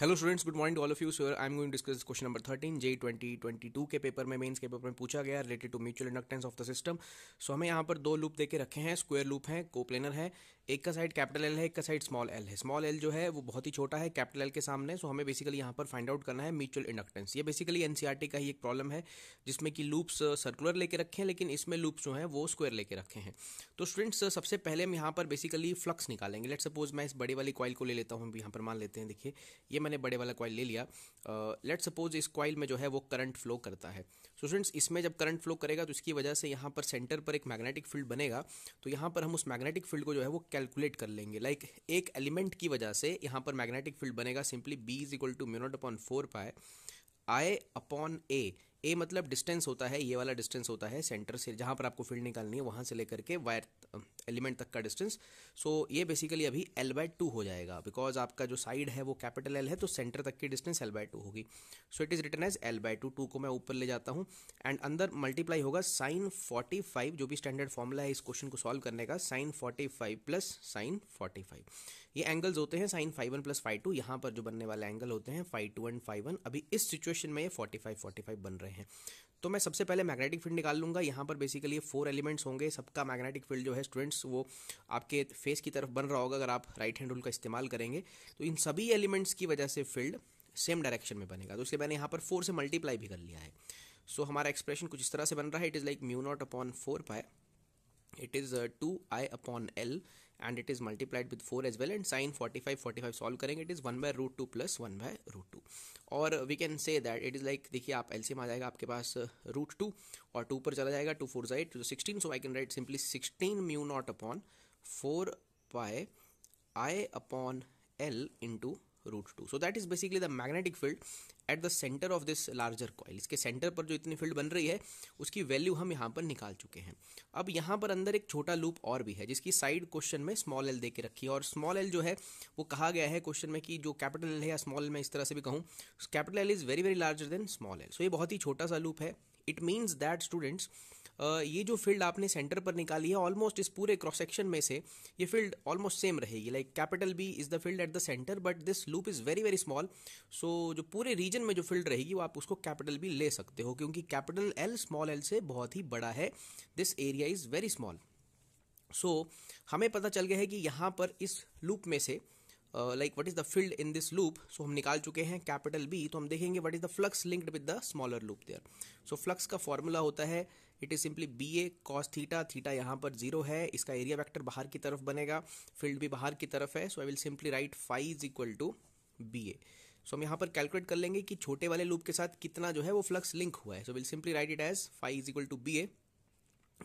hello students good morning all of you sir I am going discuss question number thirteen J twenty twenty two के paper में mains के paper में पूछा गया related to mutual inductance of the system so हमें यहाँ पर दो लूप देके रखे हैं स्क्वायर लूप है कोप्लेनर है एक का साइड कैपिटल एल है एक का साइड स्मॉल एल है स्मॉल एल जो है वो बहुत ही छोटा है कैपिटल एल के सामने सो हमें बेसिकली यहाँ पर फाइंड आउट करना है म्यूचुअल इंडक्टेंस ये बेसिकली एनसीईआरटी e का ही एक प्रॉब्लम है जिसमें कि लूप्स सर्कुलर uh, लेके रखे हैं लेकिन इसमें लूप्स जो हैं वो स्क्वेयर लेके रखे हैं तो स्टूडेंट्स uh, सबसे पहले हम यहाँ पर बेसिकली फ्लक्स निकालेंगे लेट सपोज मैं इस बड़े वाली कॉइल को ले लेता हूँ यहाँ पर मान लेते हैं देखिए ये मैंने बड़े वाला कॉइल ले लिया लेट uh, सपोज इस कॉइल में जो है वो करंट फ्लो करता है सो स्टूडेंट्स इसमें जब करंट फ्लो करेगा तो इसकी वजह से यहाँ पर सेंटर पर एक मैग्नेटिक फील्ड बनेगा तो यहाँ पर हम उस मैग्नेटिक फील्ड को जो है वो कैलकुलेट कर लेंगे लाइक like, एक एलिमेंट की वजह से यहाँ पर मैग्नेटिक फील्ड बनेगा simply B is equal to mu naught upon four pi I upon ए ए मतलब डिस्टेंस होता है ये वाला डिस्टेंस होता है सेंटर से जहाँ पर आपको फील्ड निकालनी है वहाँ से लेकर के वायर एलिमेंट तक का डिस्टेंस सो ये बेसिकली अभी एल बाय टू हो जाएगा बिकॉज आपका जो साइड है वो कैपिटल एल है तो सेंटर तक की डिस्टेंस एल बाय टू होगी so it is written as L by two two को मैं ऊपर ले जाता हूँ एंड अंदर मल्टीप्लाई होगा साइन फोर्टी फाइव जो भी स्टैंडर्ड फॉर्मूला है इस क्वेश्चन को सॉल्व करने का sine forty five plus sine forty five ये एंगल्स होते हैं sine five one plus five two यहाँ पर जो बनने वाले एंगल होते हैं five two and five one अभी इस सिचुएशन में ये फोर्टी फाइव फोर्टी फाइव बन रहे हैं तो मैं सबसे पहले मैग्नेटिक फील्ड निकाल लूंगा यहाँ पर बेसिकली ये फोर एलिमेंट्स होंगे सबका मैग्नेटिक फील्ड जो है स्टूडेंट्स एलिमेंट्स वो आपके फेस की तरफ बन रहा होगा अगर आप राइट हैंड रूल का इस्तेमाल करेंगे तो इन सभी एलिमेंट्स की वजह से फील्ड सेम डायरेक्शन में बनेगा तो इसलिए मैंने यहाँ पर फोर से मल्टीप्लाई भी कर लिया है सो so, हमारा एक्सप्रेशन कुछ इस तरह से बन रहा है it is like mu naught upon four pi it is uh, 2i upon l and it is multiplied with 4 as well and sine 45 45 solve करेंगे it is 1 by root 2 plus 1 by root 2 और we can say that it is like देखिए आप LCM आ जाएगा आपके पास root 2 और 2 पर चला जाएगा 2 4 8 तो 16 so I can write simply 16 mu naught upon 4 pi i upon l into root two so that is basically the magnetic field at the centre of this larger coil इसके centre पर जो इतनी field बन रही है उसकी value हम यहाँ पर निकाल चुके हैं अब यहाँ पर अंदर एक छोटा लूप और भी है जिसकी साइड क्वेश्चन में स्मॉल एल दे के रखी है और स्मॉल एल जो है वो कहा गया है क्वेश्चन में कि जो कैपिटल एल है या स्मॉल एल मैं इस तरह से भी कहूँ capital L is very very larger than small L so ये बहुत ही छोटा सा लूप है इट मीन्स दैट स्टूडेंट्स ये जो फील्ड आपने सेंटर पर निकाली है ऑलमोस्ट इस पूरे क्रॉस सेक्शन में से ये फील्ड ऑलमोस्ट सेम रहेगी like capital B is the field at the centre but this loop is very very small so जो पूरे रीजन में जो फील्ड रहेगी वो आप उसको कैपिटल बी ले सकते हो क्योंकि कैपिटल एल स्मॉल एल से बहुत ही बड़ा है this area is very small so हमें पता चल गया है कि यहाँ पर इस लूप में से like what is the field in this loop so हम निकाल चुके हैं कैपिटल बी तो हम देखेंगे what is the flux linked with the smaller loop there so flux का फॉर्मूला होता है it is simply B A cos theta theta यहाँ पर जीरो है इसका एरिया वेक्टर बाहर की तरफ बनेगा फील्ड भी बाहर की तरफ है so I will simply write phi is equal to B A so हम यहाँ पर कैलकुलेट कर लेंगे कि छोटे वाले लूप के साथ कितना जो है वो फ्लक्स लिंक हुआ है so will simply write it as phi is equal to B A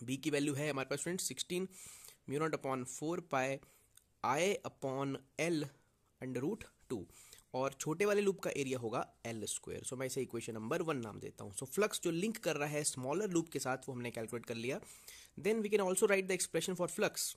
B की वैल्यू है हमारे पास फ्रेंड sixteen mu naught upon four pi I upon L under root two और छोटे वाले लूप का एरिया होगा एल स्क्वायर सो मैं इसे इक्वेशन नंबर वन नाम देता हूँ सो फ्लक्स जो लिंक कर रहा है स्मॉलर लूप के साथ वो हमने कैलकुलेट कर लिया then we can also write the expression for flux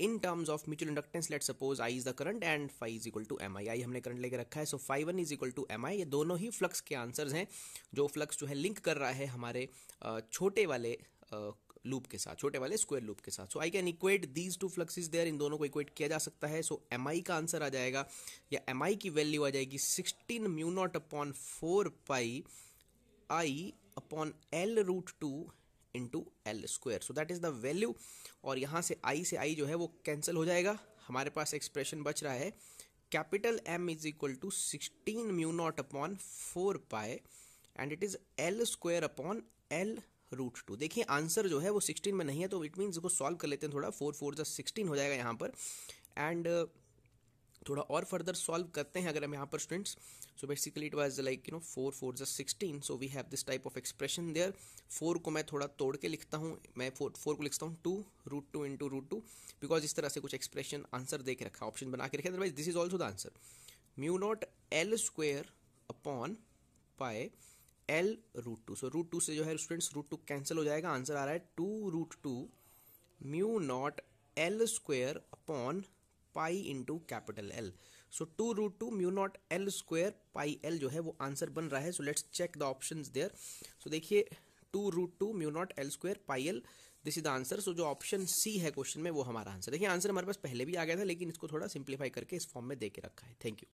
in terms of mutual inductance let suppose I is the current and phi is equal to M I I हमने current लेकर रखा है so phi one is equal to M I ये दोनों ही flux के answers हैं जो flux जो है लिंक कर रहा है हमारे uh, छोटे वाले uh, लूप के साथ छोटे वाले स्क्वायर लूप के साथ so I can equate these two fluxes there इन दोनों को इक्वेट किया जा सकता है सो एम आई का आंसर आ जाएगा या एम आई की वैल्यू आ जाएगी sixteen mu naught upon four pi I upon L root two into two L square so that is the value और यहाँ से आई से आई जो है वो कैंसिल हो जाएगा हमारे पास एक्सप्रेशन बच रहा है capital M is equal to sixteen mu naught upon four pi and it is L square upon L root two देखिए आंसर जो है वो सिक्सटीन में नहीं है तो इट मीन्स इसको सॉल्व कर लेते हैं थोड़ा फोर फोर जब सिक्सटीन हो जाएगा यहाँ पर एंड uh, थोड़ा और फर्दर सॉल्व करते हैं अगर हम यहाँ पर students so basically it was like you know four four just sixteen so we have this type of expression there four को मैं थोड़ा तोड़ के लिखता हूँ मैं फोर फोर को लिखता हूँ two root two into root two because इस तरह से कुछ एक्सप्रेशन आंसर दे के रखा ऑप्शन बना के रखे otherwise this is also the answer mu naught L square upon pi L root two so root two से जो है स्टूडेंट्स रूट टू कैंसिल हो जाएगा आंसर आ रहा है two root two mu naught L square upon pi into capital L so two root two mu naught L square pi L जो है वो आंसर बन रहा है so let's check the option there so देखिए two root two mu naught L square pi L this is the answer so जो option सी है question में वो हमारा आंसर देखिए आंसर हमारे पास पहले भी आ गया था लेकिन इसको थोड़ा सिंप्लीफाई करके इस फॉर्म में दे के रखा है थैंक यू